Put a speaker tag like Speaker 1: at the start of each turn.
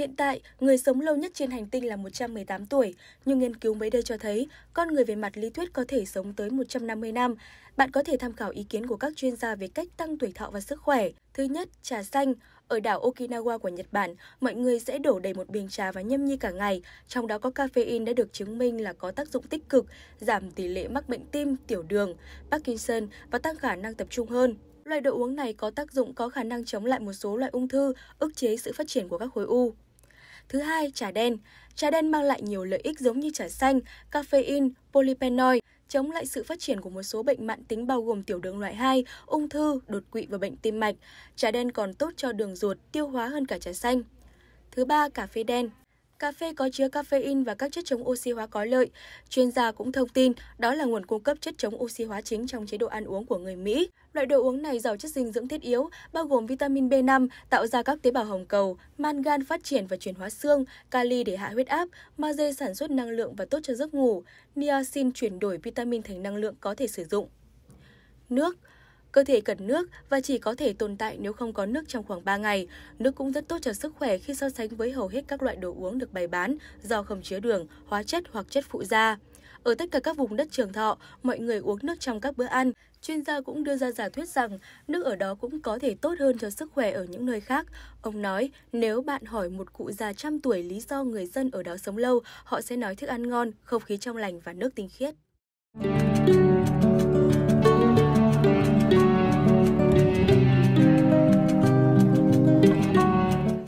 Speaker 1: Hiện tại, người sống lâu nhất trên hành tinh là 118 tuổi, nhưng nghiên cứu mới đây cho thấy con người về mặt lý thuyết có thể sống tới 150 năm. Bạn có thể tham khảo ý kiến của các chuyên gia về cách tăng tuổi thọ và sức khỏe. Thứ nhất, trà xanh. Ở đảo Okinawa của Nhật Bản, mọi người sẽ đổ đầy một bình trà và nhâm nhi cả ngày, trong đó có caffeine đã được chứng minh là có tác dụng tích cực, giảm tỷ lệ mắc bệnh tim, tiểu đường, Parkinson và tăng khả năng tập trung hơn. Loại đồ uống này có tác dụng có khả năng chống lại một số loại ung thư, ức chế sự phát triển của các khối u. Thứ hai, trà đen. Trà đen mang lại nhiều lợi ích giống như trà xanh, caffeine, polyphenol, chống lại sự phát triển của một số bệnh mạng tính bao gồm tiểu đường loại 2, ung thư, đột quỵ và bệnh tim mạch. Trà đen còn tốt cho đường ruột, tiêu hóa hơn cả trà xanh. Thứ ba, cà phê đen cà phê có chứa caffeine và các chất chống oxy hóa có lợi. Chuyên gia cũng thông tin đó là nguồn cung cấp chất chống oxy hóa chính trong chế độ ăn uống của người Mỹ. Loại đồ uống này giàu chất dinh dưỡng thiết yếu, bao gồm vitamin B5 tạo ra các tế bào hồng cầu, mangan phát triển và chuyển hóa xương, kali để hạ huyết áp, magie sản xuất năng lượng và tốt cho giấc ngủ, niacin chuyển đổi vitamin thành năng lượng có thể sử dụng. Nước Cơ thể cần nước và chỉ có thể tồn tại nếu không có nước trong khoảng 3 ngày. Nước cũng rất tốt cho sức khỏe khi so sánh với hầu hết các loại đồ uống được bày bán do không chứa đường, hóa chất hoặc chất phụ gia. Ở tất cả các vùng đất trường thọ, mọi người uống nước trong các bữa ăn. Chuyên gia cũng đưa ra giả thuyết rằng nước ở đó cũng có thể tốt hơn cho sức khỏe ở những nơi khác. Ông nói, nếu bạn hỏi một cụ già trăm tuổi lý do người dân ở đó sống lâu, họ sẽ nói thức ăn ngon, không khí trong lành và nước tinh khiết.